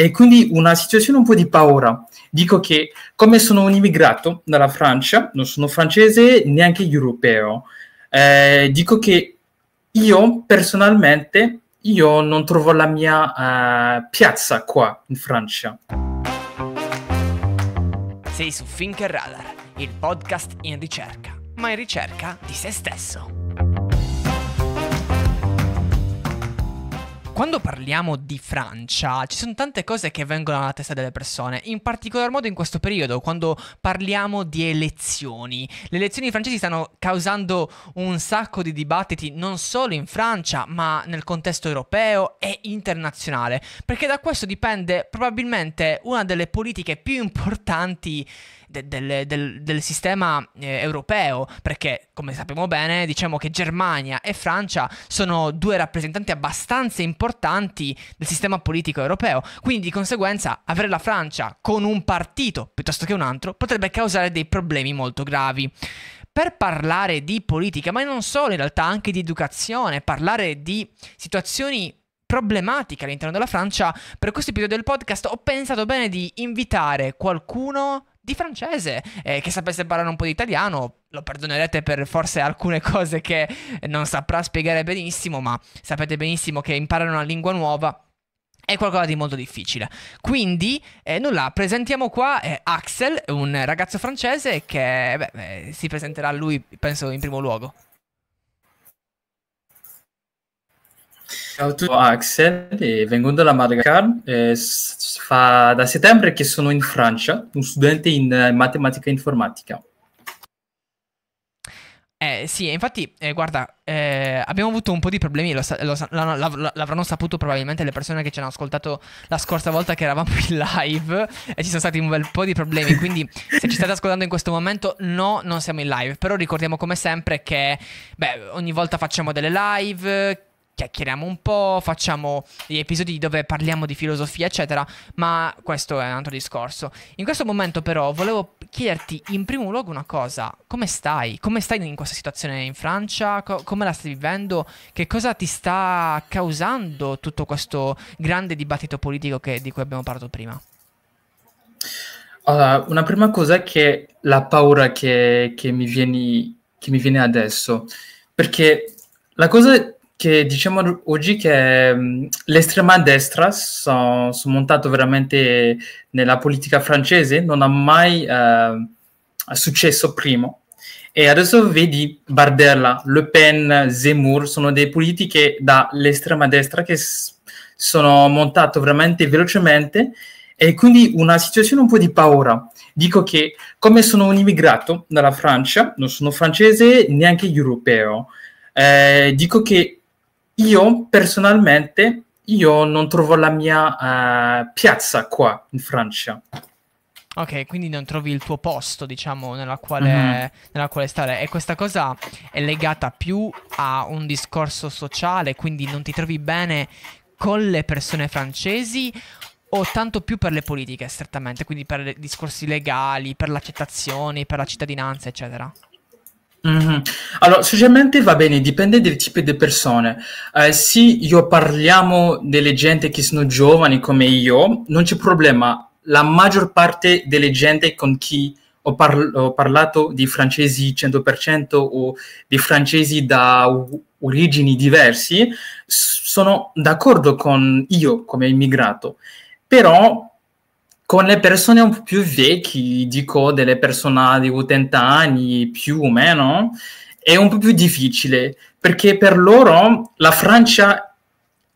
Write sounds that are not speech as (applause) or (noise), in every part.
E quindi una situazione un po' di paura. Dico che come sono un immigrato dalla Francia, non sono francese neanche europeo, eh, dico che io personalmente io non trovo la mia eh, piazza qua in Francia. Sei su Finker Radar, il podcast in ricerca, ma in ricerca di se stesso. quando parliamo di Francia, ci sono tante cose che vengono alla testa delle persone, in particolar modo in questo periodo, quando parliamo di elezioni. Le elezioni francesi stanno causando un sacco di dibattiti non solo in Francia, ma nel contesto europeo e internazionale, perché da questo dipende probabilmente una delle politiche più importanti de, del, del, del, sistema eh, europeo, perché come sappiamo bene diciamo che Germania e Francia sono due rappresentanti abbastanza importanti del sistema politico europeo, quindi di conseguenza avere la Francia con un partito piuttosto che un altro potrebbe causare dei problemi molto gravi per parlare di politica, ma non solo, in realtà anche di educazione, parlare di situazioni problematiche all'interno della Francia, per questo episodio del podcast ho pensato bene di invitare qualcuno di francese, eh, che sapesse parlare un po' di italiano, lo perdonerete per forse alcune cose che non saprà spiegare benissimo, ma sapete benissimo che imparare una lingua nuova è qualcosa di molto difficile. Quindi, eh, nulla, presentiamo qua eh, Axel, un ragazzo francese che beh, eh, si presenterà a lui, penso, in primo luogo. Ciao a tutti, sono Axel e vengo dalla Madagascar. Eh, fa da settembre che sono in Francia, un studente in eh, matematica e informatica. Eh sì, infatti, eh, guarda, eh, abbiamo avuto un po' di problemi, lo, lo, lo, l'avranno saputo probabilmente le persone che ci hanno ascoltato la scorsa volta che eravamo in live e ci sono stati un bel po' di problemi, quindi se ci state ascoltando in questo momento no, non siamo in live, però ricordiamo come sempre che, beh, ogni volta facciamo delle live, chiacchieriamo un po', facciamo gli episodi dove parliamo di filosofia, eccetera, ma questo è un altro discorso. In questo momento però volevo chiederti in primo luogo una cosa, come stai? Come stai in questa situazione in Francia? Co- come la stai vivendo? Che cosa ti sta causando tutto questo grande dibattito politico che, di cui abbiamo parlato prima? Allora, una prima cosa è che la paura che, che, mi, vieni, che mi viene adesso, perché la cosa che diciamo oggi che mm, l'estrema destra sono so montato veramente nella politica francese, non ha mai uh, successo prima. E adesso vedi Bardella, Le Pen, Zemmour, sono dei politiche dall'estrema destra che s- sono montato veramente velocemente e quindi una situazione un po' di paura. Dico che come sono un immigrato dalla Francia, non sono francese neanche europeo, eh, dico che io personalmente io non trovo la mia uh, piazza qua in Francia. Ok, quindi non trovi il tuo posto, diciamo, nella quale, mm-hmm. nella quale, stare. E questa cosa è legata più a un discorso sociale, quindi non ti trovi bene con le persone francesi o tanto più per le politiche, strettamente, quindi per discorsi legali, per l'accettazione, per la cittadinanza, eccetera. Mhm. Allora, sinceramente va bene, dipende dal tipo di persone. Eh, se io parliamo delle gente che sono giovani come io, non c'è problema. La maggior parte delle gente con chi ho, par- ho parlato di francesi 100% o di francesi da u- origini diversi, sono d'accordo con io come immigrato. Però con le persone un po' più vecchie, dico delle persone di 80 anni più o meno, è un po' più difficile perché per loro la Francia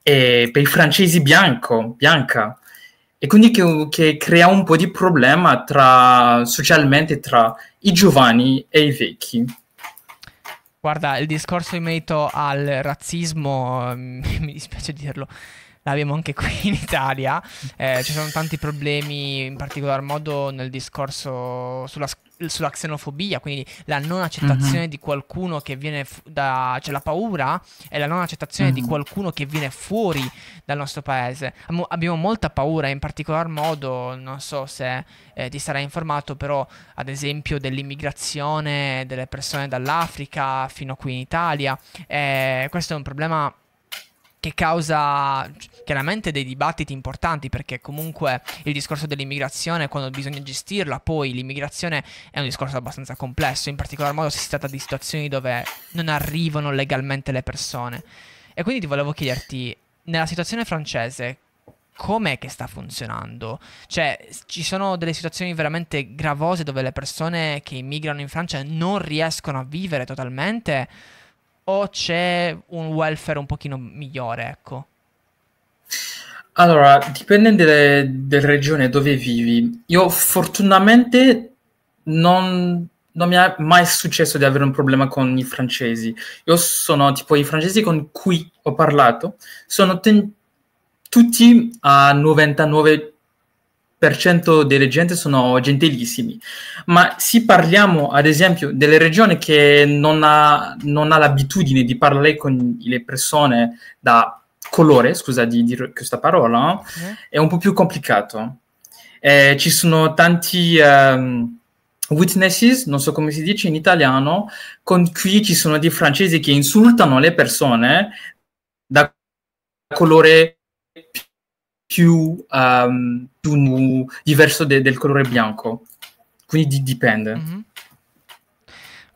è per i francesi bianco, bianca e quindi che, che crea un po' di problema tra, socialmente tra i giovani e i vecchi. Guarda, il discorso in merito al razzismo, (laughs) mi dispiace dirlo, l'abbiamo anche qui in Italia. Eh, ci sono tanti problemi, in particolar modo nel discorso sulla, sulla xenofobia, quindi la non accettazione mm-hmm. di qualcuno che viene fu- da... cioè la paura e la non accettazione mm-hmm. di mhm. qualcuno che viene fuori dal nostro paese. Am- abbiamo molta paura, in particolar modo, non so se eh, ti sarai informato, però ad esempio dell'immigrazione delle persone dall'Africa fino qui in Italia. Eh, questo è un problema che causa chiaramente dei dibattiti importanti perché comunque il discorso dell'immigrazione quando bisogna gestirla poi l'immigrazione è un discorso abbastanza complesso in particolar modo se si tratta di situazioni dove non arrivano legalmente le persone e quindi ti volevo chiederti nella situazione francese com'è che sta funzionando? Cioè, ci sono delle situazioni veramente gravose dove le persone che immigrano in Francia non riescono a vivere totalmente o c'è un welfare un pochino migliore, ecco? Allora, dipende dalle de regione dove vivi. Io fortunatamente non, non, mi è mai successo di avere un problema con i francesi. Io sono tipo i francesi con cui ho parlato, sono ten- tutti a 99 90% delle gente sono gentilissimi, ma se parliamo ad esempio delle regioni che non ha, non ha l'abitudine di parlare con le persone da colore, scusa di dire questa parola, mm. è un po' più complicato. Eh, ci sono tanti... Um, witnesses, non so come si dice in italiano, con cui ci sono dei francesi che insultano le persone da colore più, um, più nu- diverso de- del colore bianco. Quindi di- dipende. Mm-hmm.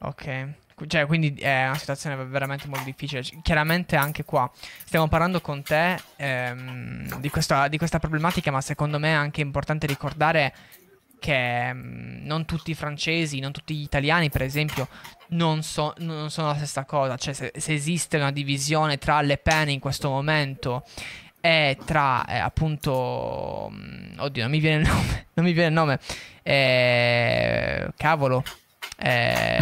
Ok. Cioè, quindi è una situazione veramente molto difficile. Chiaramente anche qua stiamo parlando con te ehm, di, questa, di questa problematica, ma secondo me è anche importante ricordare che mh, ehm, non tutti i francesi, non tutti gli italiani, per esempio, non, so, non sono la stessa cosa. Cioè, se, se, esiste una divisione tra Le Pen in questo momento è tra eh, appunto mm, oddio non mi viene il nome (laughs) non mi viene il nome eh, cavolo eh,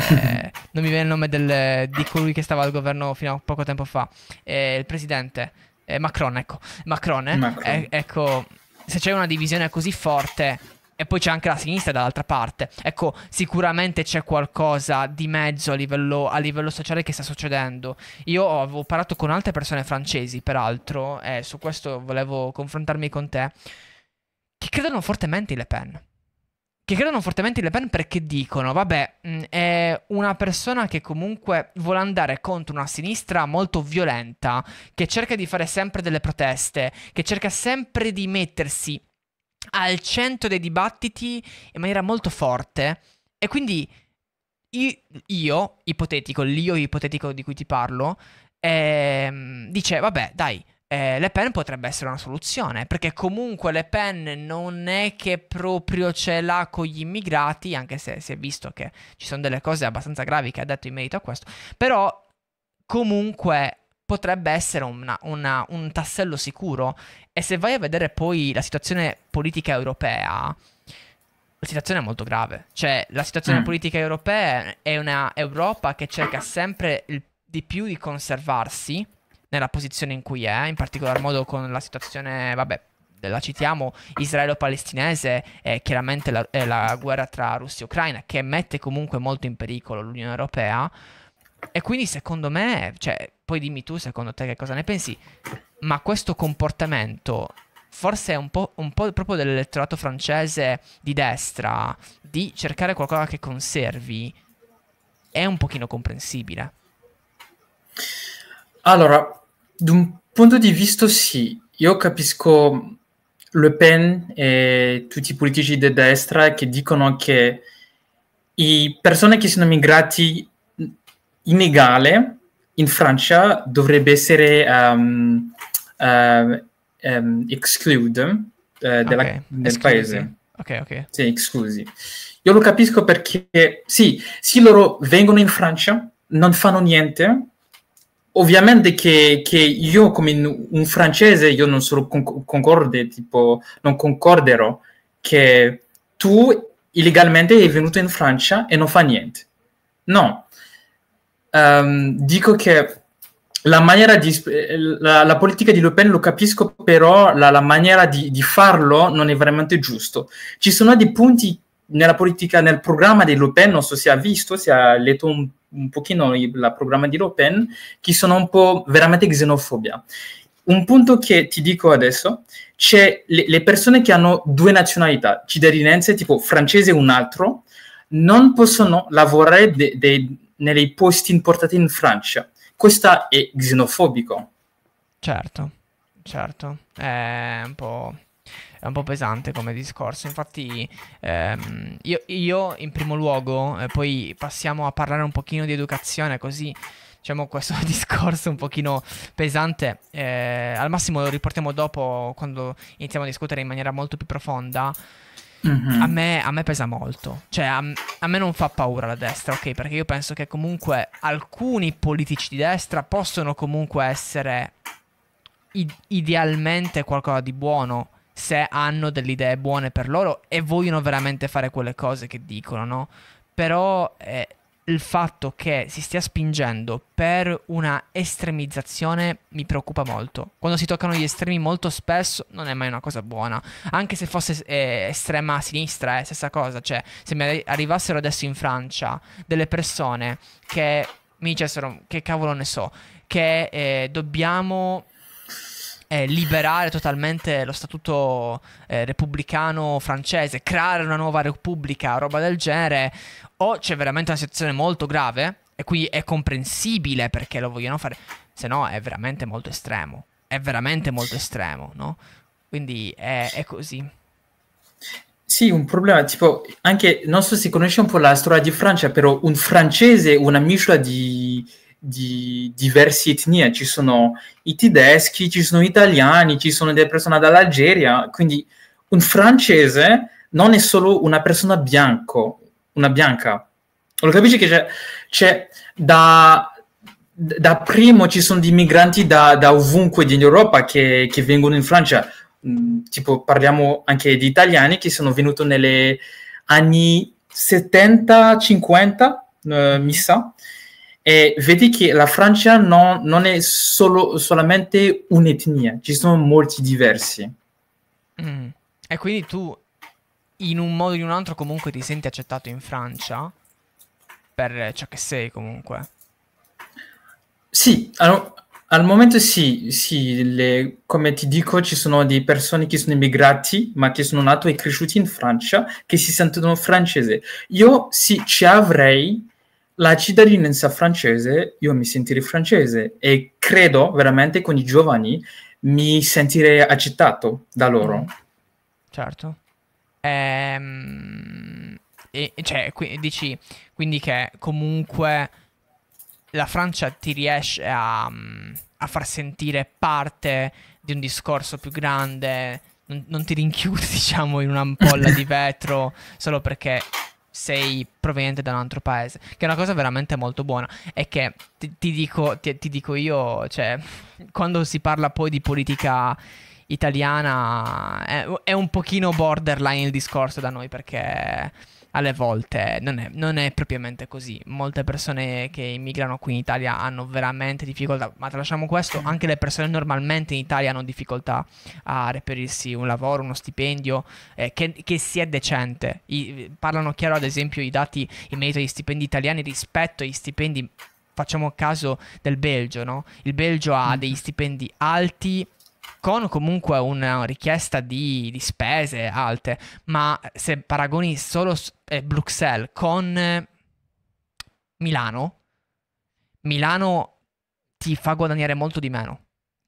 non mi viene il nome del, di colui che stava al governo fino a poco tempo fa il presidente Macron ecco Macron, eh? Macron. Eh, ecco se c'è una divisione così forte e poi c'è anche la sinistra dall'altra parte. Ecco, sicuramente c'è qualcosa di mezzo a livello, a livello sociale che sta succedendo. Io avevo parlato con altre persone francesi, peraltro, e su questo volevo confrontarmi con te, che credono fortemente in Le Pen che credono fortemente in Le Pen perché dicono, vabbè, mm, è una persona che comunque vuole andare contro una sinistra molto violenta, che cerca di fare sempre delle proteste, che cerca sempre di mettersi al centro dei dibattiti in maniera molto forte e quindi io, io ipotetico, l'io ipotetico di cui ti parlo, ehm, dice vabbè dai, eh, Le Pen potrebbe essere una soluzione, perché comunque Le Pen non è che proprio ce l'ha con gli immigrati, anche se si è visto che ci sono delle cose abbastanza gravi che ha detto in merito a questo, però comunque potrebbe essere una, una, un tassello sicuro. E se vai a vedere poi la situazione politica europea, la situazione è molto grave. Cioè, la situazione mm. politica europea è una Europa che cerca sempre il, di più di conservarsi nella posizione in cui è, in particolar modo con la situazione, vabbè, la citiamo, israelo-palestinese e chiaramente la, la guerra tra Russia e Ucraina, che mette comunque molto in pericolo l'Unione Europea. E quindi secondo me, cioè, poi dimmi tu secondo te che cosa ne pensi, ma questo comportamento forse è un po', un po', proprio dell'elettorato francese di destra, di cercare qualcosa che conservi, è un pochino comprensibile. Allora, da un punto di vista sì, io capisco Le Pen e tutti i politici di destra che dicono che le persone che sono migrati in in Francia dovrebbe essere um, uh, um, exclude uh, della, okay. del Exclusi. paese. Ok, ok. Sì, esclusi. Io lo capisco perché, sì, sì, loro vengono in Francia, non fanno niente. Ovviamente che, che io come un francese, io non sono concorde, tipo, non concorderò che tu illegalmente sei venuto in Francia e non fa niente. No, um, dico che la maniera di eh, la, la, politica di Le Pen lo capisco, però la, la maniera di, di, farlo non è veramente giusto. Ci sono dei punti nella politica, nel programma di Le Pen, non so se ha visto, se ha letto un, un pochino il programma di Le Pen, che sono un po' veramente xenofobia. Un punto che ti dico adesso, c'è le, le persone che hanno due nazionalità, cittadinanze, tipo francese e un altro, non possono lavorare de, de, nei posti importati in Francia. Questo è xenofobico. Certo, certo. È un po' è un po' pesante come discorso. Infatti, ehm, io, io, in primo luogo, eh, poi passiamo a parlare un pochino di educazione, così diciamo (laughs) questo discorso un pochino pesante. Eh, al massimo lo riportiamo dopo quando iniziamo a discutere in maniera molto più profonda. Mm-hmm. A, me, a, me, pesa molto. Cioè, a, a, me non fa paura la destra, ok? Perché io penso che comunque alcuni politici di destra possono comunque essere id- idealmente qualcosa di buono se hanno delle idee buone per loro e vogliono veramente fare quelle cose che dicono, no? Però eh, il fatto che si stia spingendo per una estremizzazione mi preoccupa molto. Quando si toccano gli estremi molto spesso non è mai una cosa buona. Anche se fosse eh, estrema sinistra, è eh, stessa cosa. Cioè, se mi arrivassero adesso in Francia delle persone che mi dicessero che cavolo ne so, che eh, dobbiamo eh, liberare totalmente lo statuto eh, repubblicano francese, creare una nuova repubblica, roba del genere, o c'è veramente una situazione molto grave e qui è comprensibile perché lo vogliono fare, se no è veramente molto estremo, è veramente molto estremo, no? Quindi è, è così. Sì, un problema, tipo, anche, non so se conosci un po' la storia di Francia, però un francese, una miscela di di diverse etnie, ci sono i tedeschi, ci sono gli italiani, ci sono delle persone dall'Algeria, quindi un francese non è solo una persona bianco, una bianca. Lo capisci che c'è, c'è da, da, primo ci sono di migranti da, da ovunque in Europa che, che, vengono in Francia, mm, tipo parliamo anche di italiani che sono venuti negli anni 70-50, eh, mi sa, e vedi che la Francia non, non è solo, solamente un'etnia, ci sono molti diversi. Mm. E quindi tu, in un modo o in un altro, comunque ti senti accettato in Francia per ciò che sei comunque. Sì, allora, al momento sì, sì le, come ti dico ci sono delle persone che sono immigrati ma che sono nati e cresciuti in Francia che si sentono francese. Io sì, ci avrei la cittadinanza francese, io mi sentirei francese e credo veramente con i giovani mi sentirei accettato da loro. Mm. Certo. Ehm, e, cioè, qui, dici quindi che comunque la Francia ti riesce a, a far sentire parte di un discorso più grande, non, non ti rinchiudi (laughs) diciamo in un'ampolla di vetro solo perché sei proveniente da un altro paese, che è una cosa veramente molto buona e che ti, ti, dico, ti, ti dico io, cioè, quando si parla poi di politica italiana è, è, un pochino borderline il discorso da noi perché alle volte non è, non è, propriamente così. Molte persone che immigrano qui in Italia hanno veramente difficoltà, ma tralasciamo questo, anche le persone normalmente in Italia hanno difficoltà a reperirsi un lavoro, uno stipendio eh, che, che, sia decente. I, parlano chiaro ad esempio i dati in merito agli stipendi italiani rispetto agli stipendi facciamo caso del Belgio, no? Il Belgio ha mm. degli stipendi alti con comunque una richiesta di, di spese alte, ma se paragoni solo eh, Bruxelles con eh, Milano, Milano ti fa guadagnare molto di meno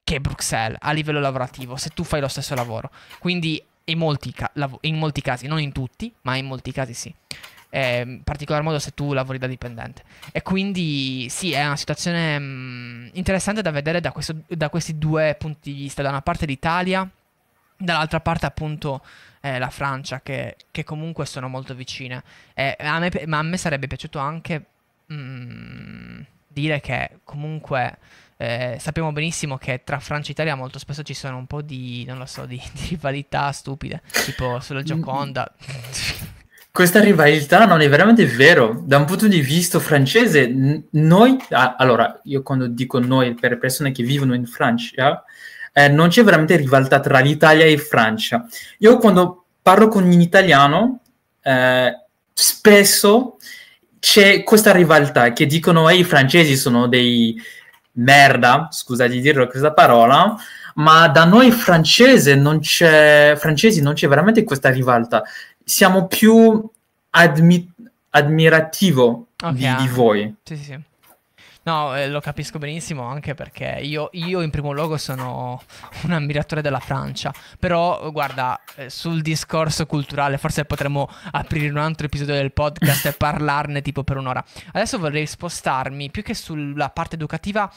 che Bruxelles a livello lavorativo se tu fai lo stesso lavoro. Quindi in molti, ca- lav- in molti casi, non in tutti, ma in molti casi sì eh, in particolar modo se tu lavori da dipendente. E quindi sì, è una situazione mh, mm, interessante da vedere da, questo, da questi due punti di vista, da una parte l'Italia, dall'altra parte appunto eh, la Francia, che, che, comunque sono molto vicine. Eh, a me, ma a me sarebbe piaciuto anche mh, mm, dire che comunque... Eh, sappiamo benissimo che tra Francia e Italia molto spesso ci sono un po' di, non lo so, di, di rivalità stupide, tipo sulla mm, Gioconda questa rivalità non è veramente vero. Da un punto di vista francese, noi, ah, allora io quando dico noi per persone che vivono in Francia, eh, non c'è veramente rivalità tra l'Italia e Francia. Io quando parlo con un italiano, eh, spesso c'è questa rivalità che dicono eh, i francesi sono dei merda, scusa di dirlo questa parola, ma da noi francese non c'è, francesi non c'è veramente questa rivalta siamo più admi- admirativo okay. di, di, voi. Sì, sì, sì. No, eh, lo capisco benissimo anche perché io, io, in primo luogo sono un ammiratore della Francia, però guarda, eh, sul discorso culturale forse potremmo aprire un altro episodio del podcast e (laughs) parlarne tipo per un'ora. Adesso vorrei spostarmi più che sulla parte educativa,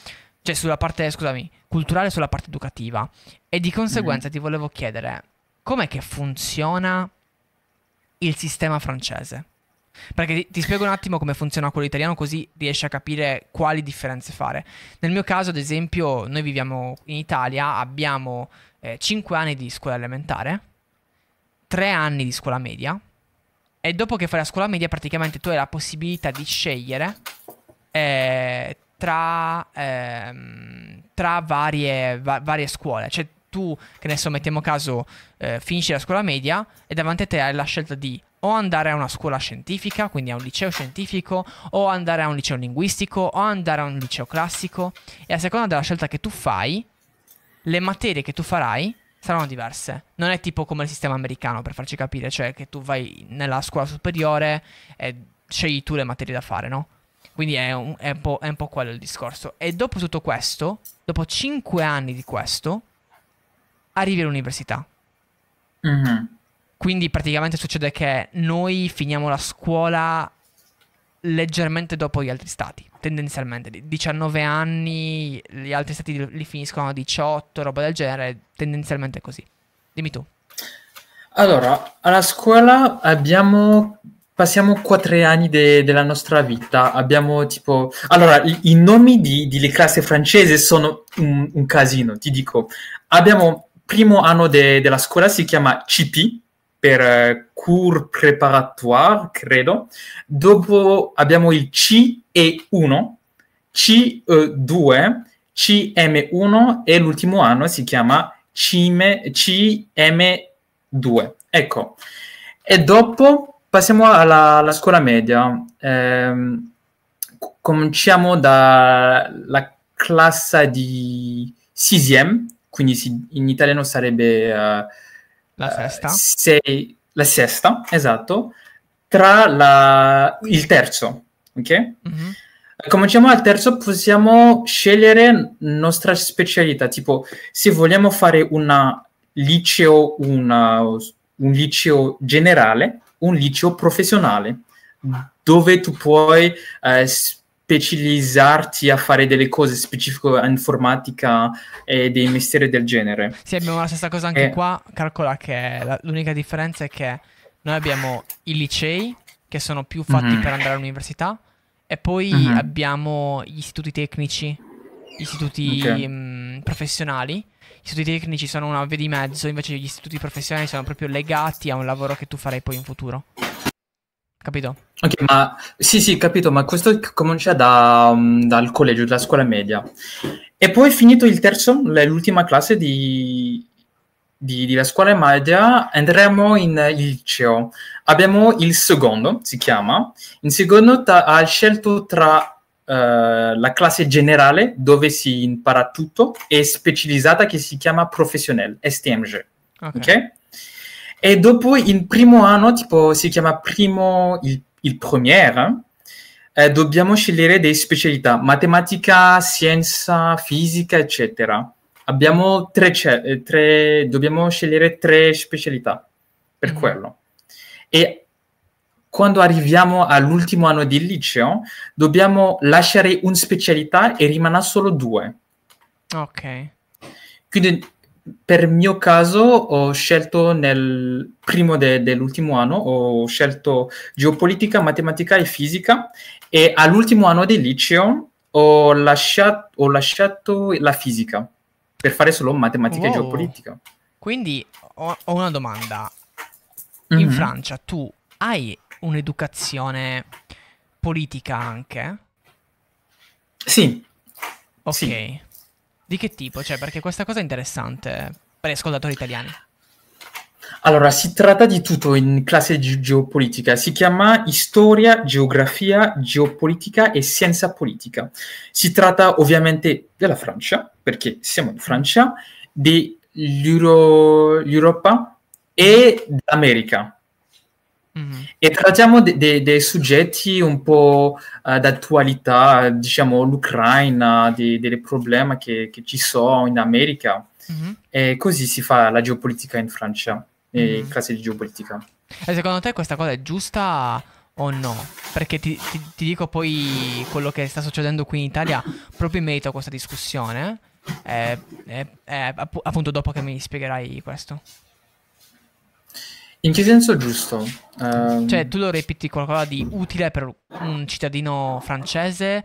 cioè sulla parte, scusami, culturale sulla parte educativa e di conseguenza mm. ti volevo chiedere com'è che funziona il sistema francese. Perché ti, ti, spiego un attimo come funziona quello italiano, così riesci a capire quali differenze fare. Nel mio caso, ad esempio, noi viviamo in Italia, abbiamo eh, 5 anni di scuola elementare, 3 anni di scuola media, e dopo che fai la scuola media, praticamente tu hai la possibilità di scegliere eh, tra, ehm, tra varie, va- varie scuole. Cioè, tu, che ne so, mettiamo caso, eh, finisci la scuola media e davanti a te hai la scelta di o andare a una scuola scientifica, quindi a un liceo scientifico, o andare a un liceo linguistico, o andare a un liceo classico. E a seconda della scelta che tu fai, le materie che tu farai saranno diverse. Non è tipo come il sistema americano, per farci capire, cioè che tu vai nella scuola superiore e scegli tu le materie da fare, no? Quindi è un, è un, po', è un po' quello il discorso. E dopo tutto questo, dopo 5 anni di questo, arrivi all'università. Mm-hmm. Quindi praticamente succede che noi finiamo la scuola leggermente dopo gli altri stati, tendenzialmente 19 anni, gli altri stati li finiscono a 18, roba del genere, tendenzialmente così. Dimmi tu. Allora, alla scuola abbiamo passiamo quattro anni de- della nostra vita. Abbiamo tipo. Allora, i, i nomi delle classi francesi sono un, un, casino, ti dico. Abbiamo primo anno de- della scuola si chiama CP, per eh, cur preparatoire, credo. Dopo abbiamo il CE1, CE2, CM1 e l'ultimo anno si chiama CIME, CM2. Ecco, e dopo passiamo alla, alla scuola media. Eh, cominciamo dalla classe di 6 quindi si, in italiano sarebbe uh, la eh, sesta. sei, la sesta, esatto, tra la, il terzo, ok? Mm-hmm. Cominciamo al terzo, possiamo scegliere nostra specialità, tipo se vogliamo fare una liceo, una, un liceo generale, un liceo professionale, dove tu puoi uh, specializzarti a fare delle cose specifiche a informatica e dei mestieri del genere. Sì, abbiamo la stessa cosa anche e... Eh. qua. Calcola che la, l'unica differenza è che noi abbiamo i licei che sono più fatti mm-hmm. per andare all'università e poi mm-hmm. abbiamo gli istituti tecnici, gli istituti okay. mh, mm, professionali. Gli istituti tecnici sono una via di mezzo, invece gli istituti professionali sono proprio legati a un lavoro che tu farai poi in futuro. Capito? Ok, ma sì, sì, capito, ma questo comincia da, um, dal collegio, dalla scuola media. E poi finito il terzo, l'ultima classe di, di, della scuola media, andremo in liceo. Abbiamo il secondo, si chiama. Il secondo ta- ha scelto tra Uh, la classe generale dove si impara tutto e specializzata che si chiama professionnel, STMG. Okay. ok? E dopo il primo anno, tipo si chiama primo, il il premier, eh, eh, dobbiamo scegliere delle specialità, matematica, scienza, fisica, eccetera. Abbiamo tre, eh, tre dobbiamo scegliere tre specialità per mm. quello. E quando arriviamo all'ultimo anno di liceo, dobbiamo lasciare una specialità e rimanere solo due. Ok. Quindi per mio caso ho scelto nel primo de- dell'ultimo anno, ho scelto geopolitica, matematica e fisica e all'ultimo anno del liceo ho, lasciat- ho lasciato la fisica per fare solo matematica wow. e oh. geopolitica. Quindi ho, ho una domanda. In mm-hmm. Francia tu hai un'educazione politica anche? Sì. Ok. Sì. Di che tipo? Cioè, perché questa cosa è interessante per gli ascoltatori italiani. Allora, si tratta di tutto in classe di geopolitica. Si chiama Storia, Geografia, Geopolitica e Scienza Politica. Si tratta ovviamente della Francia, perché siamo in Francia, dell'Europa e dell'America Mm-hmm. E trattiamo dei de, de soggetti un po' uh, d'attualità, diciamo l'Ucraina, dei de problemi che, che, ci sono in America. Mm-hmm. E così si fa la geopolitica in Francia, mm-hmm. in classe di geopolitica. E secondo te questa cosa è giusta o no? Perché ti, ti, ti dico poi quello che sta succedendo qui in Italia proprio in merito a questa discussione. Eh, eh, eh, appunto dopo che mi spiegherai questo. In che senso giusto? Um... Cioè, tu lo reputi qualcosa di utile per un cittadino francese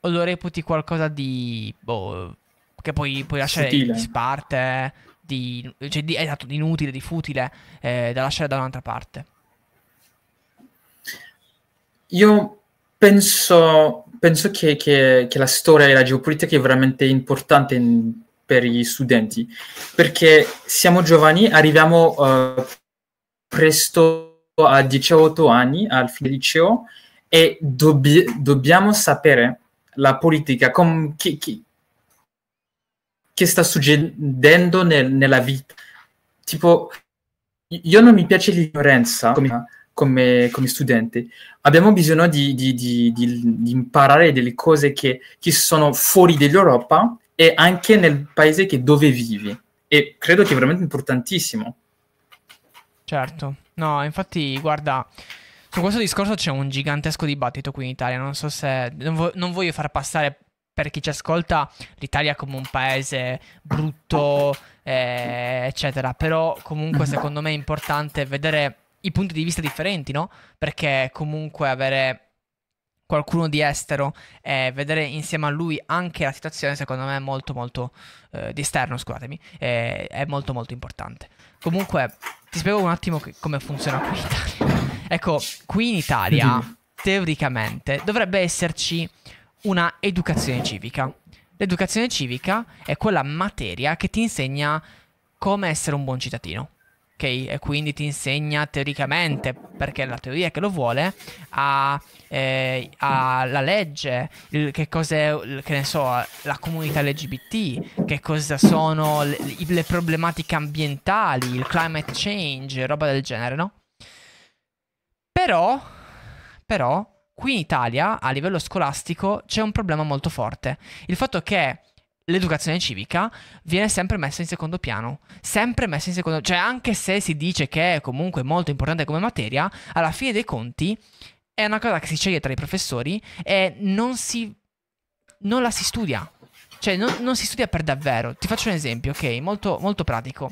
o lo reputi qualcosa di... Boh, che poi puoi lasciare Futile. disparte, di, cioè, di, esatto, di inutile, di futile, eh, da lasciare da un'altra parte? Io penso, penso che, che, che, la storia e la geopolitica è veramente importante in, per gli studenti, perché siamo giovani, arriviamo... Uh, presto a 18 anni, al fine liceo, e dobb- dobbiamo sapere la politica, com- chi, chi, che sta succedendo nel, nella vita. Tipo, io non mi piace l'ignoranza come, come, come studente. Abbiamo bisogno di, di, di, di, imparare delle cose che, che sono fuori dell'Europa e anche nel paese che dove vivi. E credo che è veramente importantissimo. Certo. No, infatti, guarda, su questo discorso c'è un gigantesco dibattito qui in Italia. Non so se... Non, vo- non voglio far passare per chi ci ascolta l'Italia come un paese brutto, eh, eccetera. Però comunque secondo me è importante vedere i punti di vista differenti, no? Perché comunque avere qualcuno di estero e eh, vedere insieme a lui anche la situazione secondo me è molto molto eh, di esterno, scusatemi, eh, è molto molto importante. Comunque ti spiego un attimo che, come funziona qui in Italia. Ecco, qui in Italia, teoricamente, dovrebbe esserci una educazione civica. L'educazione civica è quella materia che ti insegna come essere un buon cittadino ok? E quindi ti insegna teoricamente, perché è la teoria che lo vuole, ha eh, la legge, il, che cos'è, il, che ne so, la comunità LGBT, che cosa sono le, le problematiche ambientali, il climate change, roba del genere, no? Però, però, qui in Italia, a livello scolastico, c'è un problema molto forte. Il fatto che l'educazione civica viene sempre messa in secondo piano, sempre messa in secondo cioè anche se si dice che è comunque molto importante come materia, alla fine dei conti è una cosa che si sceglie tra i professori e non si non la si studia. Cioè non, non si studia per davvero. Ti faccio un esempio, ok? Molto, molto pratico.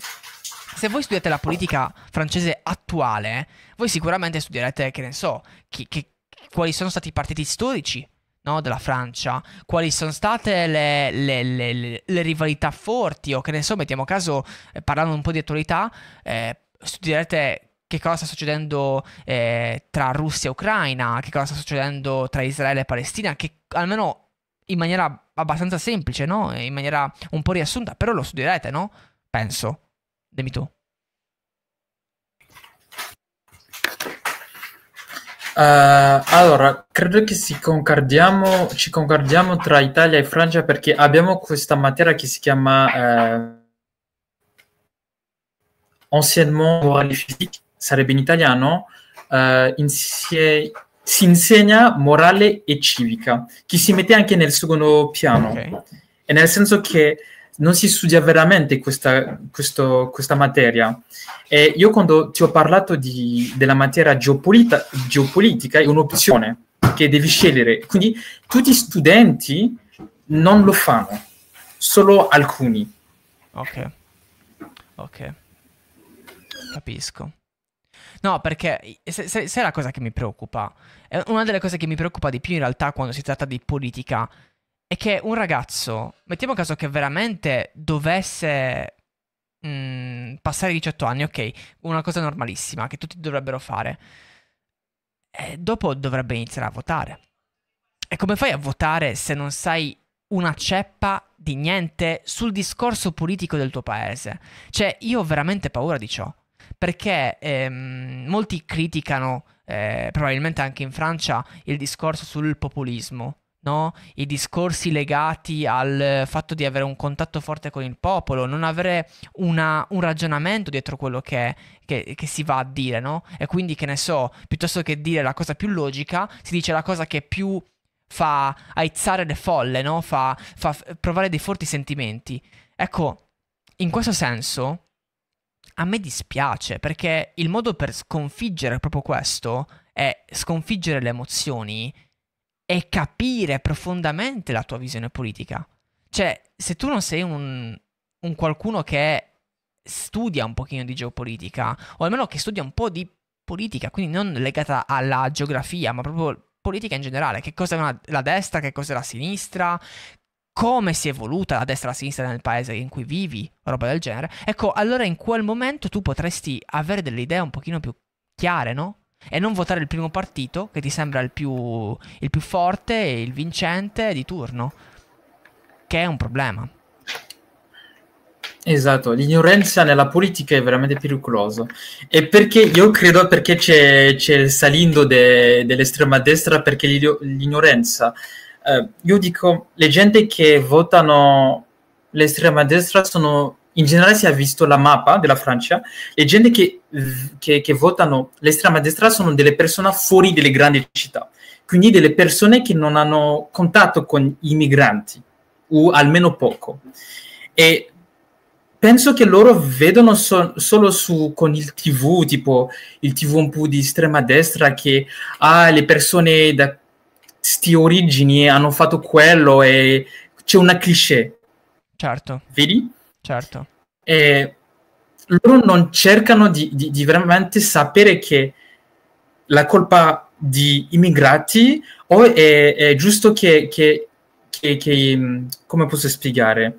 Se voi studiate la politica francese attuale, voi sicuramente studierete, che ne so, chi, che, quali sono stati i partiti storici no, della Francia, quali sono state le, le, le, le, rivalità forti o che ne so, mettiamo caso, eh, parlando un po' di attualità, eh, studierete che cosa sta succedendo eh, tra Russia e Ucraina, che cosa sta succedendo tra Israele e Palestina, che almeno in maniera abbastanza semplice, no? in maniera un po' riassunta, però lo studierete, no? Penso. Dimmi tu. Uh, allora, credo che ci concordiamo, ci concordiamo tra Italia e Francia perché abbiamo questa materia che si chiama uh, Enseignement Morale Physique, sarebbe in italiano, uh, eh, insie, si insegna morale e civica, che si mette anche nel secondo piano. Okay. E nel senso che non si studia veramente questa, questo, questa materia. E io quando ti ho parlato di, della materia geopolita, geopolitica è un'opzione che devi scegliere. Quindi tutti gli studenti non lo fanno, solo alcuni. Ok, ok, capisco. No, perché se, è la cosa che mi preoccupa, è una delle cose che mi preoccupa di più in realtà quando si tratta di politica è che un ragazzo, mettiamo caso che veramente dovesse mh, mm, passare i 18 anni, ok, una cosa normalissima che tutti dovrebbero fare, e eh, dopo dovrebbe iniziare a votare. E come fai a votare se non sai una ceppa di niente sul discorso politico del tuo paese? Cioè, io ho veramente paura di ciò, perché ehm, molti criticano, eh, probabilmente anche in Francia, il discorso sul populismo no? i discorsi legati al fatto di avere un contatto forte con il popolo, non avere una, un ragionamento dietro quello che, che, che si va a dire, no? E quindi, che ne so, piuttosto che dire la cosa più logica, si dice la cosa che più fa aizzare le folle, no? fa, fa provare dei forti sentimenti. Ecco, in questo senso, a me dispiace, perché il modo per sconfiggere proprio questo è sconfiggere le emozioni e capire profondamente la tua visione politica. Cioè, se tu non sei un, un qualcuno che studia un pochino di geopolitica, o almeno che studia un po' di politica, quindi non legata alla geografia, ma proprio politica in generale, che cosa è una, la destra, che cosa è la sinistra, come si è evoluta la destra e la sinistra nel paese in cui vivi, roba del genere, ecco, allora in quel momento tu potresti avere delle idee un pochino più chiare, no? e non votare il primo partito che ti sembra il più, il più forte e il vincente di turno, che è un problema. Esatto, l'ignoranza nella politica è veramente pericolosa. E perché io credo perché c'è, c'è il salindo de, dell'estrema destra, perché l'ignoranza. Eh, io dico, le gente che votano l'estrema destra sono in generale si è visto la mappa della Francia, le gente che, che, che votano l'estrema destra sono delle persone fuori delle grandi città, quindi delle persone che non hanno contatto con i migranti, o almeno poco. E penso che loro vedono so- solo su, con il TV, tipo il TV un po' di estrema destra che ah, le persone da sti origini hanno fatto quello e c'è una cliché. Certo. Vedi? Certo. E loro non cercano di, di, di veramente sapere che la colpa di immigrati o è, è giusto che, che, che, che, mm, come posso spiegare?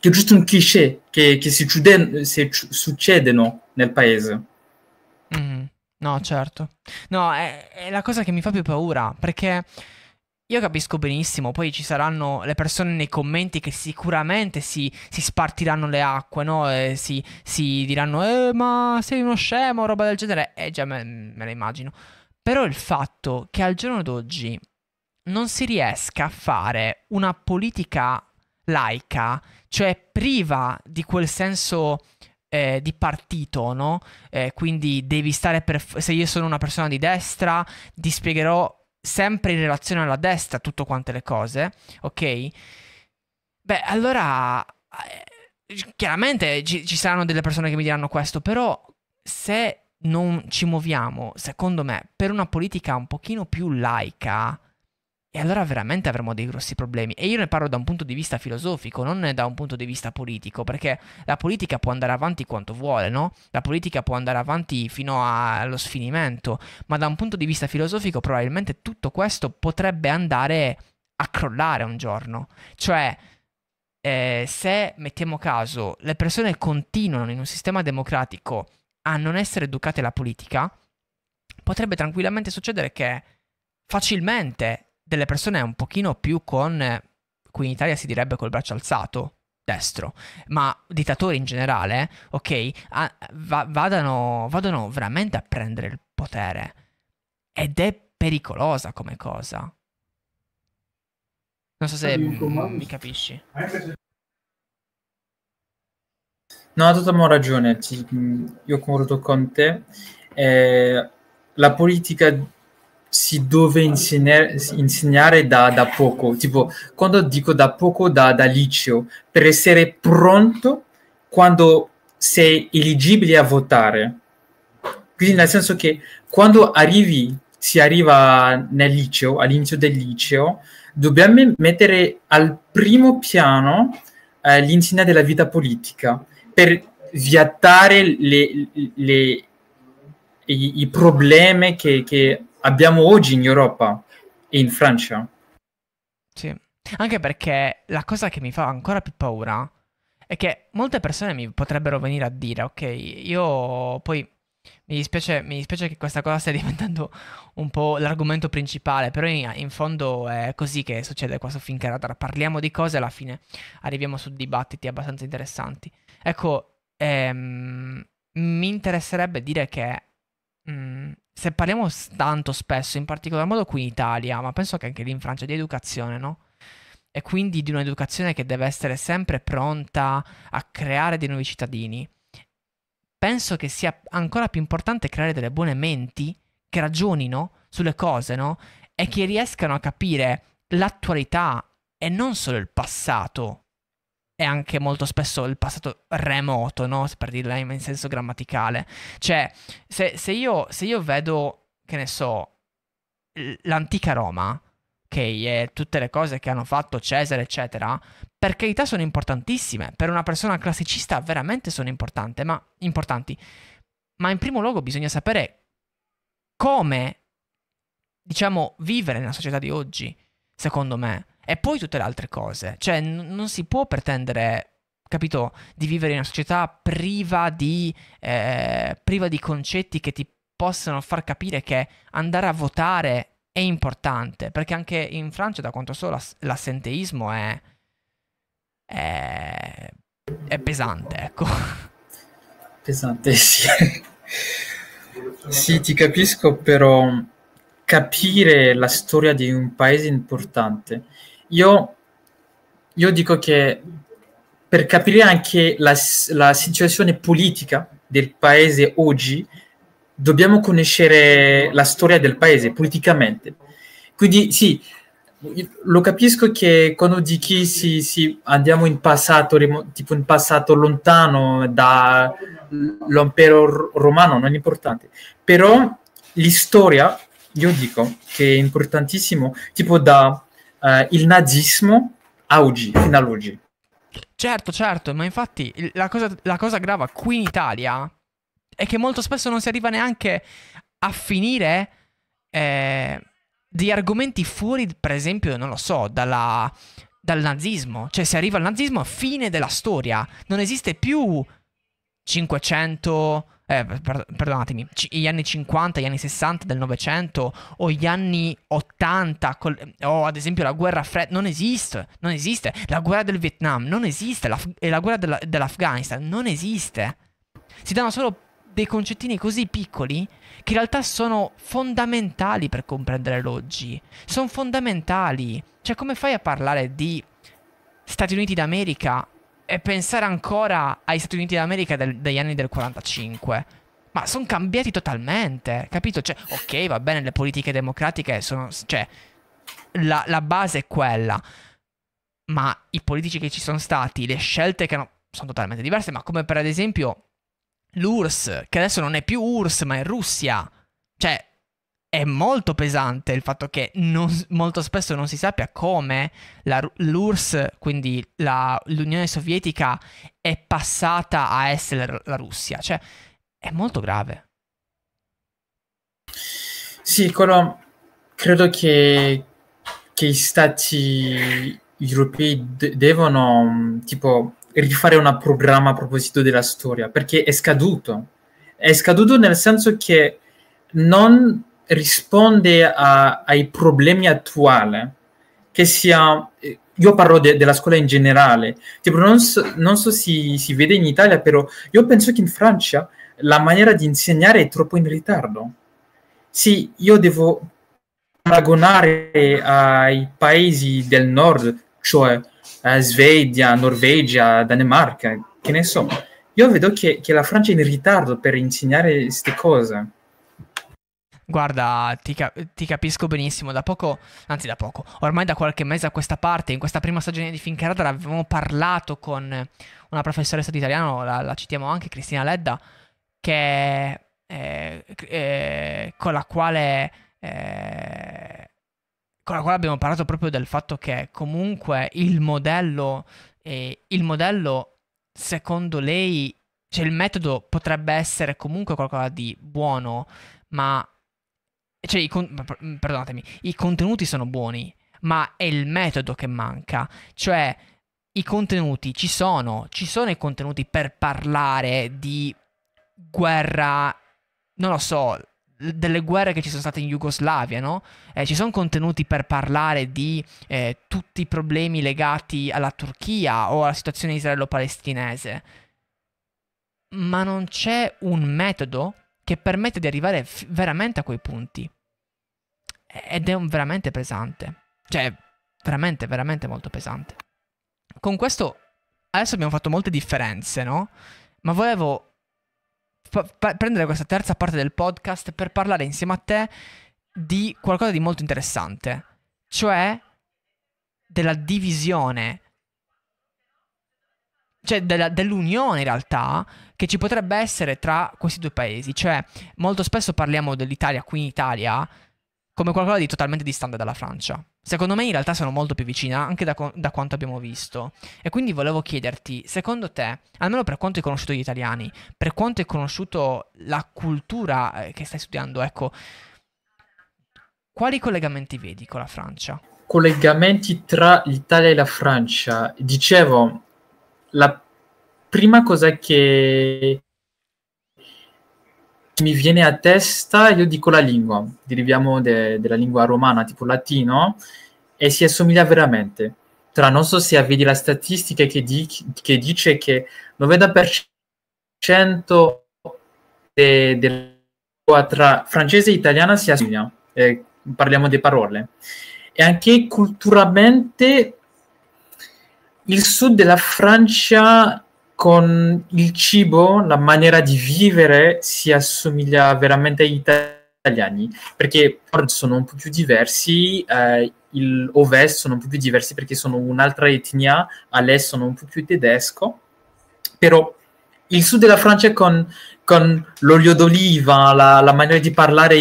Che è giusto un cliché che, si, ciude, si succedono nel paese. Mm, no, certo. No, è, è la cosa che mi fa più paura perché io capisco benissimo, poi ci saranno le persone nei commenti che sicuramente si, si spartiranno le acque, no? E si, si diranno, eh, ma sei uno scemo, roba del genere. Eh già, me, me ne immagino. Però il fatto che al giorno d'oggi non si riesca a fare una politica laica, cioè priva di quel senso eh, di partito, no? Eh, quindi devi stare per... se io sono una persona di destra, ti spiegherò sempre in relazione alla destra tutte quante le cose, ok? Beh, allora eh, chiaramente ci, ci, saranno delle persone che mi diranno questo, però se non ci muoviamo, secondo me, per una politica un pochino più laica, e allora veramente avremo dei grossi problemi. E io ne parlo da un punto di vista filosofico, non da un punto di vista politico, perché la politica può andare avanti quanto vuole, no? La politica può andare avanti fino allo sfinimento, ma da un punto di vista filosofico probabilmente tutto questo potrebbe andare a crollare un giorno. Cioè, eh, se mettiamo caso, le persone continuano in un sistema democratico a non essere educate alla politica, potrebbe tranquillamente succedere che facilmente delle persone un pochino più con, qui in Italia si direbbe col braccio alzato, destro, ma dittatori in generale, ok, a, va, vadano, vadano veramente a prendere il potere. Ed è pericolosa come cosa. Non so se mi capisci. No, ha totalmente ragione, Ti, io concordo con te. Eh, la politica si deve insegnare, insegnare da, da, poco. Tipo, quando dico da poco, da, da liceo, per essere pronto quando sei elegibile a votare. Quindi nel senso che quando arrivi, si arriva nel liceo, all'inizio del liceo, dobbiamo mettere al primo piano eh, l'insegna della vita politica per viattare le, le, i, i problemi che, che abbiamo oggi in Europa e in Francia. Sì, anche perché la cosa che mi fa ancora più paura è che molte persone mi potrebbero venire a dire, ok, io poi mi dispiace, mi dispiace che questa cosa stia (laughs) diventando un po' l'argomento principale, però in, in fondo è così che succede qua su Fincaratra, parliamo di cose e alla fine arriviamo su dibattiti abbastanza interessanti. Ecco, ehm, mi interesserebbe dire che mh, mm, se parliamo tanto spesso, in particolar modo qui in Italia, ma penso che anche lì in Francia, di educazione, no? E quindi di un'educazione che deve essere sempre pronta a creare dei nuovi cittadini. Penso che sia ancora più importante creare delle buone menti che ragionino sulle cose, no? E che riescano a capire l'attualità e non solo il passato è anche molto spesso il passato remoto, no? per dirla in senso grammaticale. Cioè, se, se, io, se io vedo, che ne so, l'antica Roma, ok, e tutte le cose che hanno fatto Cesare, eccetera, per carità sono importantissime, per una persona classicista veramente sono importanti, ma, importanti. ma in primo luogo bisogna sapere come, diciamo, vivere nella società di oggi, secondo me e poi tutte le altre cose. Cioè, n- non si può pretendere capito, di vivere in una società priva di, eh, priva di concetti che ti possano far capire che andare a votare è importante, perché anche in Francia, da quanto so, l'ass- l'assenteismo è, è, è, pesante, ecco. Pesante, (laughs) sì. sì, ti capisco, però capire la storia di un paese importante io, io dico che per capire anche la, la situazione politica del paese oggi, dobbiamo conoscere la storia del paese politicamente. Quindi sì, lo capisco che quando dici sì, sì, andiamo in passato, tipo in passato lontano dall'impero romano, non è importante, però l'istoria, io dico che è importantissimo, tipo da eh, il nazismo a oggi, fino ad oggi. Certo, certo, ma infatti la cosa, la cosa grave qui in Italia è che molto spesso non si arriva neanche a finire eh, di argomenti fuori, per esempio, non lo so, dalla, dal nazismo. Cioè si arriva al nazismo a fine della storia. Non esiste più 500, eh, per, perdonatemi, c- gli anni 50, gli anni 60 del Novecento o gli anni 80 col- o ad esempio la guerra fredda, non esiste, non esiste, la guerra del Vietnam non esiste, la, f- la guerra della- dell'Afghanistan non esiste. Si danno solo dei concettini così piccoli che in realtà sono fondamentali per comprendere l'oggi. Sono fondamentali. Cioè, come fai a parlare di Stati Uniti d'America e pensare ancora agli Stati Uniti d'America del, degli anni del 45. Ma sono cambiati totalmente, capito? Cioè, ok, va bene, le politiche democratiche sono... Cioè, la, la base è quella. Ma i politici che ci sono stati, le scelte che hanno... sono totalmente diverse, ma come per esempio l'URSS, che adesso non è più URSS, ma è Russia. Cioè, è molto pesante il fatto che non, molto spesso non si sappia come la, l'URSS, quindi la, l'Unione Sovietica, è passata a essere la Russia. Cioè, è molto grave. Sì, quello credo che, che i stati europei de- devono mm, tipo rifare un programma a proposito della storia perché è scaduto. È scaduto nel senso che non risponde a, ai problemi attuali, che sia, io parlo de, della scuola in generale, tipo, non so, non so se si vede in Italia, però io penso che in Francia la maniera di insegnare è troppo in ritardo. Sì, io devo paragonare ai paesi del nord, cioè eh, Svezia, Norvegia, Danimarca, che ne so. Io vedo che, che la Francia è in ritardo per insegnare queste cose. Guarda, ti, cap- ti, capisco benissimo. Da poco, anzi, da poco, ormai da qualche mese a questa parte, in questa prima stagione di Fincherada, avevamo parlato con una professoressa di italiano, la, la citiamo anche, Cristina Ledda, che, eh, eh, con, la quale, eh, con la quale. abbiamo parlato proprio del fatto che comunque il modello, eh, il modello secondo lei, cioè il metodo potrebbe essere comunque qualcosa di buono, ma cioè, i con- perdonatemi, i contenuti sono buoni, ma è il metodo che manca. Cioè, i contenuti ci sono, ci sono i contenuti per parlare di guerra, non lo so, delle guerre che ci sono state in Jugoslavia, no? Eh, ci sono contenuti per parlare di eh, tutti i problemi legati alla Turchia o alla situazione israelo-palestinese, ma non c'è un metodo che permette di arrivare f- veramente a quei punti ed è veramente pesante. Cioè, veramente, veramente molto pesante. Con questo, adesso abbiamo fatto molte differenze, no? Ma volevo prendere questa terza parte del podcast per parlare insieme a te di qualcosa di molto interessante, cioè della divisione, cioè della, dell'unione in realtà che ci potrebbe essere tra questi due paesi. Cioè, molto spesso parliamo dell'Italia qui in Italia come qualcosa di totalmente distante dalla Francia. Secondo me in realtà sono molto più vicina anche da, da, quanto abbiamo visto. E quindi volevo chiederti, secondo te, almeno per quanto hai conosciuto gli italiani, per quanto hai conosciuto la cultura eh, che stai studiando, ecco, quali collegamenti vedi con la Francia? Collegamenti tra l'Italia e la Francia. Dicevo, la prima cosa che mi viene a testa, io dico la lingua, deriviamo de- della lingua romana, tipo latino, e si assomiglia veramente. Tra non so se vedi la statistica che, di- che dice che il 90% della de- lingua tra francese e italiana si assomiglia, eh, parliamo di parole. E anche culturalmente il sud della Francia con il cibo, la maniera di vivere si assomiglia veramente agli italiani, perché il nord sono un po' più diversi, eh, il ovest sono un po' più diversi perché sono un'altra etnia, all'est sono un po' più tedesco, però il sud della Francia con, con l'olio d'oliva, la, la, maniera di parlare,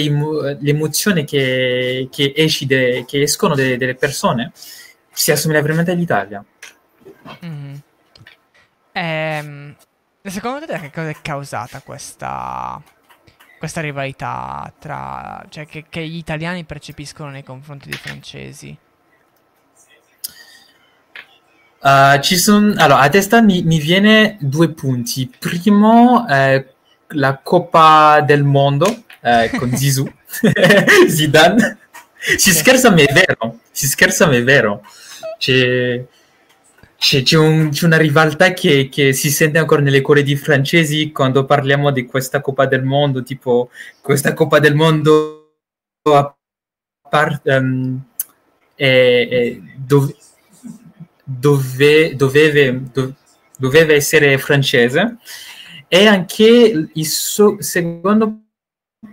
l'emozione che, che, de, che escono de, delle persone, si assomiglia veramente all'Italia. Mm. Ehm, secondo te che cosa è causata questa, questa rivalità tra, cioè che, che, gli italiani percepiscono nei confronti dei francesi? Uh, ci sono, allora, a testa mi, mi, viene due punti. Primo, eh, la Coppa del Mondo eh, con (laughs) Zizou, (laughs) Zidane. Si scherza, ma è vero. Si scherza, ma è vero. C'è cioè, c'è, c'è, un, c'è, una rivalità che, che, si sente ancora nelle cuore di francesi quando parliamo di questa Coppa del Mondo, tipo questa Coppa del Mondo a par, um, è, è, dove, dove, doveve, dove, doveva essere francese. E anche il so, secondo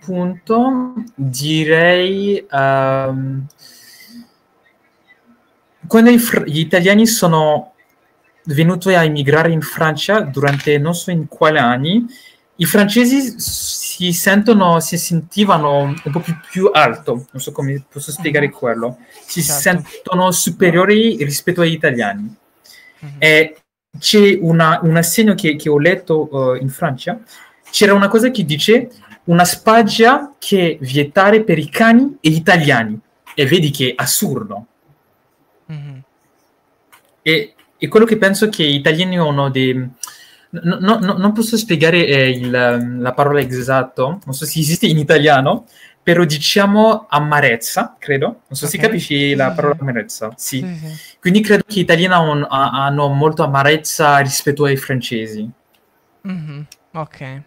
punto direi... Um, quando gli italiani sono venuto a emigrare in Francia durante non so in quale anni, i francesi si sentono, si sentivano un po' più, più alto, non so come posso spiegare mhm. quello, si certo. sentono superiori rispetto agli italiani. Mm-hmm. E eh, c'è un assegno che, che ho letto uh, in Francia, c'era una cosa che dice una spaggia che vietare per i cani e gli italiani, e vedi che è assurdo. Mm-hmm. E e quello che penso che gli italiani hanno dei... No, no, no, non posso spiegare eh, il, la parola esatta, non so se esiste in italiano, però diciamo amarezza, credo. Non so okay. se capisci la parola amarezza. Sì. Mm-hmm. Quindi credo che gli italiani hanno, hanno molto amarezza rispetto ai francesi. Mm-hmm. Ok.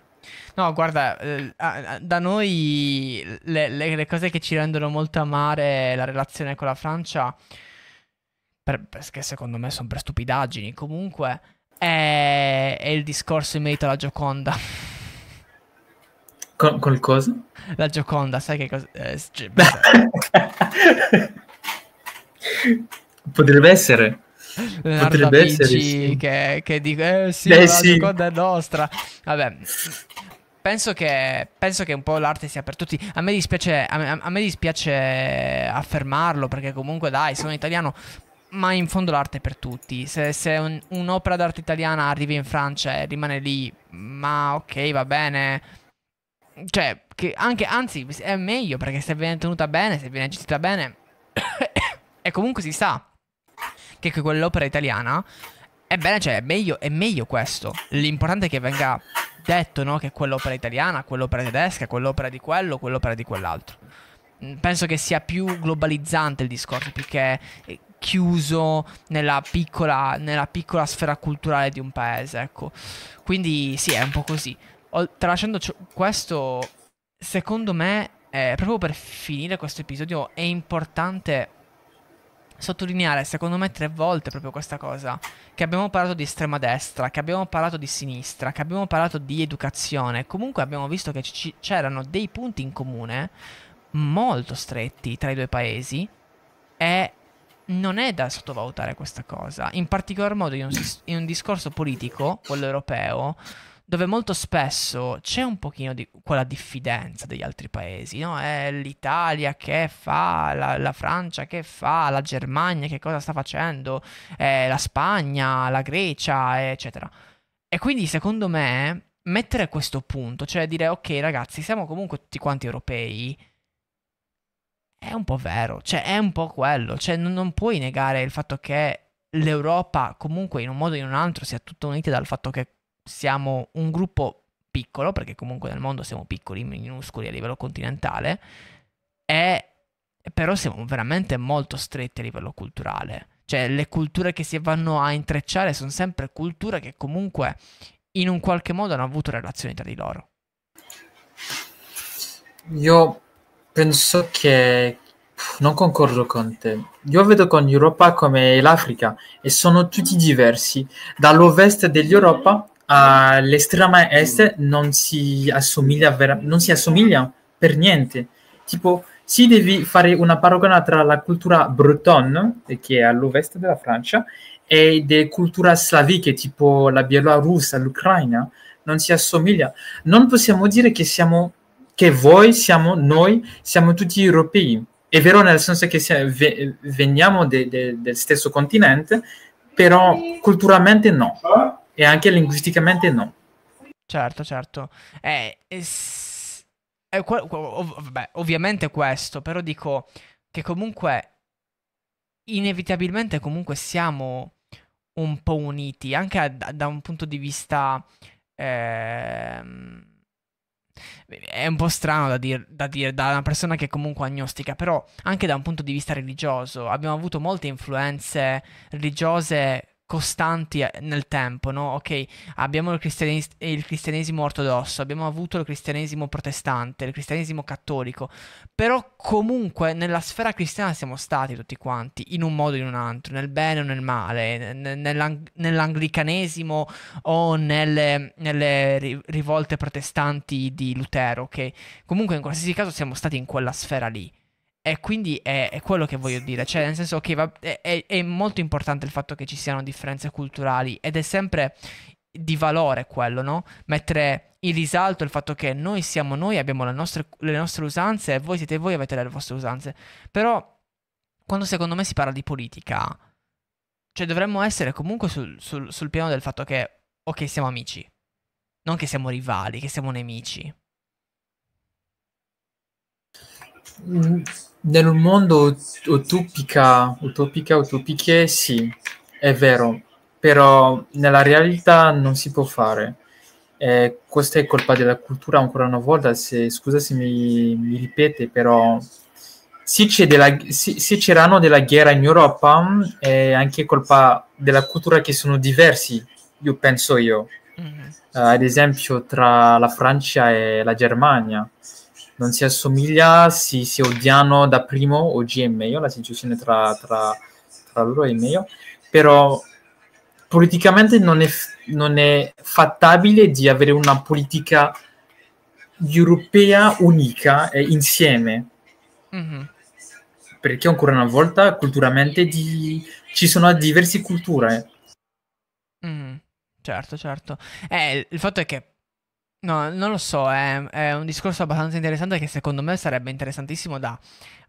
No, guarda, eh, da noi le, le, le cose che ci rendono molto amare la relazione con la Francia per, perché secondo me sono per stupidaggini, comunque è, è il discorso in merito alla Gioconda. Con, col cosa? La Gioconda, sai che cosa... Eh, cioè, (laughs) eh, Potrebbe essere. Leonardo Potrebbe Vinci, essere, sì. che, che dice eh sì, Beh, la sì. seconda è nostra. Vabbè, penso che, penso che un po' l'arte sia per tutti. A me dispiace, a me, a me dispiace affermarlo perché comunque dai, sono italiano, ma in fondo l'arte è per tutti. Se, se un, un'opera d'arte italiana arriva in Francia e rimane lì, ma ok, va bene. Cioè, anche, anzi, è meglio perché se viene tenuta bene, se viene gestita bene, (coughs) e comunque si sa che quell'opera italiana è bene, cioè, è meglio, è meglio questo. L'importante è che venga detto, no? Che quell'opera italiana, quell'opera tedesca, quell'opera di quello, quell'opera di quell'altro penso che sia più globalizzante il discorso più che chiuso nella piccola, nella piccola sfera culturale di un paese, ecco. Quindi sì, è un po' così. tralasciando ciò, questo, secondo me, eh, proprio per finire questo episodio, è importante sottolineare, secondo me, tre volte proprio questa cosa. Che abbiamo parlato di estrema destra, che abbiamo parlato di sinistra, che abbiamo parlato di educazione. Comunque abbiamo visto che c- c'erano dei punti in comune molto stretti tra i due paesi e non è da sottovalutare questa cosa, in particolar modo in un, in un discorso politico, quello europeo, dove molto spesso c'è un pochino di quella diffidenza degli altri paesi, no? È l'Italia che fa, la, la, Francia che fa, la Germania che cosa sta facendo, eh, la Spagna, la Grecia, eccetera. E quindi secondo me mettere questo punto, cioè dire ok ragazzi siamo comunque tutti quanti europei, è un po' vero, cioè è un po' quello, cioè non, non puoi negare il fatto che l'Europa comunque in un modo o in un altro sia tutta unita dal fatto che siamo un gruppo piccolo, perché comunque nel mondo siamo piccoli, minuscoli a livello continentale, e però siamo veramente molto stretti a livello culturale. Cioè le culture che si vanno a intrecciare sono sempre culture che comunque in un qualche modo hanno avuto relazioni tra di loro. Io Penso che non concordo con te. Io vedo con l'Europa come l'Africa e sono tutti diversi. Dall'ovest dell'Europa all'estrema est non si assomiglia, vera- non si assomiglia per niente. Tipo, si devi fare una paragona tra la cultura bretonne, che è all'ovest della Francia, e le culture slaviche, tipo la Bielorussia, l'Ucraina, non si assomiglia. Non possiamo dire che siamo che voi siamo noi, siamo tutti europei. È vero nel senso che se, ve, veniamo de, de, del stesso continente, però culturalmente no, e anche linguisticamente no. Certo, certo. Eh, es... eh, que... ov- vabbè, ovviamente questo, però dico che comunque inevitabilmente comunque siamo un po' uniti, anche a, da un punto di vista... Ehm è un po' strano da dire, da dire da una persona che è comunque agnostica, però anche da un punto di vista religioso abbiamo avuto molte influenze religiose costanti eh, nel tempo, no? Ok, abbiamo il, cristianes- il, cristianesimo ortodosso, abbiamo avuto il cristianesimo protestante, il cristianesimo cattolico, però comunque nella sfera cristiana siamo stati tutti quanti, in un modo o in un altro, nel bene o nel male, nell'ang- nell'anglicanesimo o nelle, nelle ri- rivolte protestanti di Lutero, ok? Comunque in qualsiasi caso siamo stati in quella sfera lì. E quindi è, è, quello che voglio dire, cioè nel senso che va, è, è, molto importante il fatto che ci siano differenze culturali ed è sempre di valore quello, no? Mettere in risalto il fatto che noi siamo noi, abbiamo le nostre, le nostre usanze e voi siete voi, avete le vostre usanze. Però quando secondo me si parla di politica, cioè dovremmo essere comunque sul, sul, sul piano del fatto che, ok, siamo amici, non che siamo rivali, che siamo nemici. nel mondo utopica, utopica, utopiche, sì, è vero, però nella realtà non si può fare. Eh, questa è colpa della cultura ancora una volta, se, scusa se mi, mi ripete, però se, c'è della, se, se c'erano della guerra in Europa è anche colpa della cultura che sono diversi, io penso io. Uh, ad esempio tra la Francia e la Germania non si assomiglia, si, si odiano da primo oggi e Meio, la situazione tra, tra, tra loro e Meio, però politicamente non è, non è fattabile di avere una politica europea unica e insieme. Mm-hmm. Perché ancora una volta culturalmente di... ci sono diverse culture. Mm, certo, certo. Eh, il fatto è che No, non lo so, è, è, un discorso abbastanza interessante che secondo me sarebbe interessantissimo da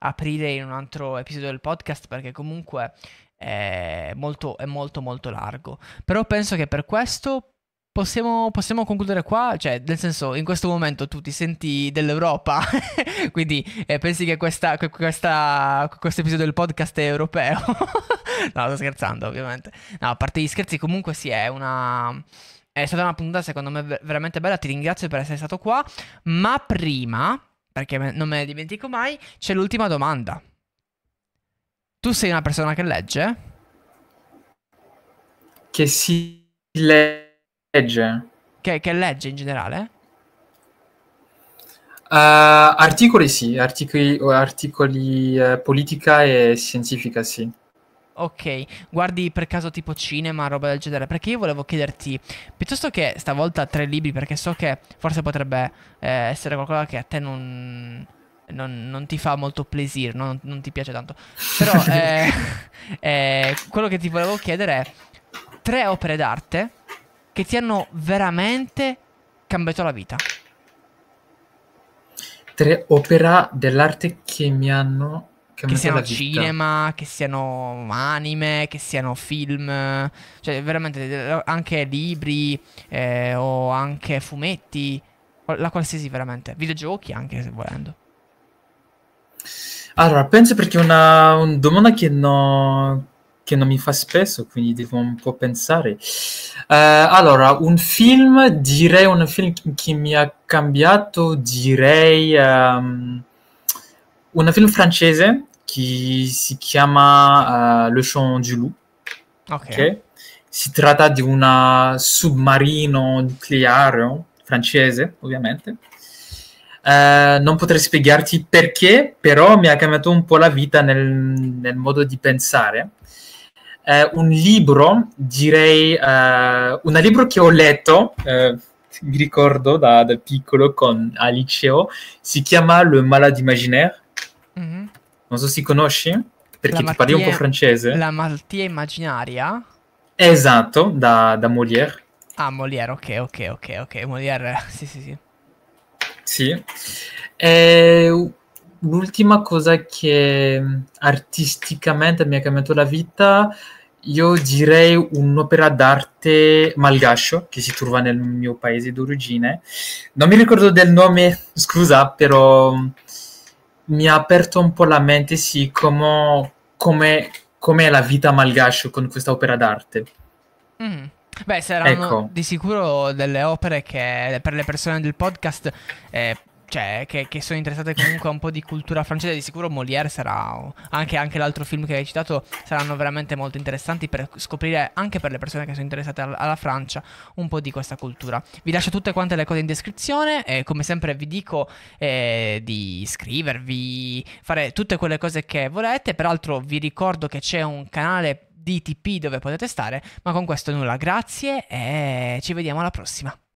aprire in un altro episodio del podcast perché comunque è molto, è molto, molto largo. Però penso che per questo possiamo, possiamo concludere qua, cioè nel senso in questo momento tu ti senti dell'Europa, (laughs) quindi eh, pensi che questo episodio del podcast è europeo? (laughs) no, sto scherzando ovviamente. No, a parte gli scherzi comunque sì, è una è stata una puntata secondo me veramente bella, ti ringrazio per essere stato qua, ma prima, perché non me ne dimentico mai, c'è l'ultima domanda. Tu sei una persona che legge? Che si legge. Che, che legge in generale? Uh, articoli sì, articoli, articoli uh, eh, politica e scientifica sì. Ok, guardi per caso tipo cinema, roba del genere? Perché io volevo chiederti, piuttosto che stavolta tre libri, perché so che forse potrebbe eh, essere qualcosa che a te non, non, non ti fa molto plaisir, no? non, non, ti piace tanto. Però (laughs) eh, eh, quello che ti volevo chiedere è tre opere d'arte che ti hanno veramente cambiato la vita. Tre opera dell'arte che mi hanno che, che siano cinema, che siano anime, che siano film, cioè veramente eh, anche libri eh, o anche fumetti, la qualsiasi veramente, videogiochi anche se volendo. Allora, penso perché una, una domanda che, no, che, non mi fa spesso, quindi devo un po' pensare. Uh, allora, un film, direi un film che mi ha cambiato, direi... Um, ehm, un film francese che si chiama uh, Le Chant du Loup. Okay. Okay? Si tratta di un submarino nucleare francese, ovviamente. Uh, non potrei spiegarti perché, però mi ha cambiato un po' la vita nel, nel modo di pensare. Uh, un libro, direi, uh, un libro che ho letto, mi ricordo da, da piccolo con, al liceo, si chiama Le Malade Imaginaire. Mm-hmm. Non so se si conosci, perché ti parli un po' francese. La malattia immaginaria? Esatto, da, da Molière. Ah, Molière, ok, ok, ok, ok. Molière, (laughs) sì, sì, sì. Sì. E l'ultima cosa che artisticamente mi ha cambiato la vita, io direi un'opera d'arte malgascio che si trova nel mio paese d'origine. Non mi ricordo del nome, (laughs) scusa, però mi ha aperto un po' la mente, sì, come, come, come è la vita a Malgascio con questa opera d'arte. Mm. Beh, saranno ecco. di sicuro delle opere che per le persone del podcast eh, cioè, che, che, sono interessate comunque a un po' di cultura francese. Di sicuro Molière sarà. Anche, anche l'altro film che hai citato saranno veramente molto interessanti per scoprire, anche per le persone che sono interessate alla, alla Francia, un po' di questa cultura. Vi lascio tutte quante le cose in descrizione. E come sempre vi dico eh, di iscrivervi, fare tutte quelle cose che volete. Peraltro vi ricordo che c'è un canale DTP dove potete stare. Ma con questo nulla, grazie e ci vediamo alla prossima.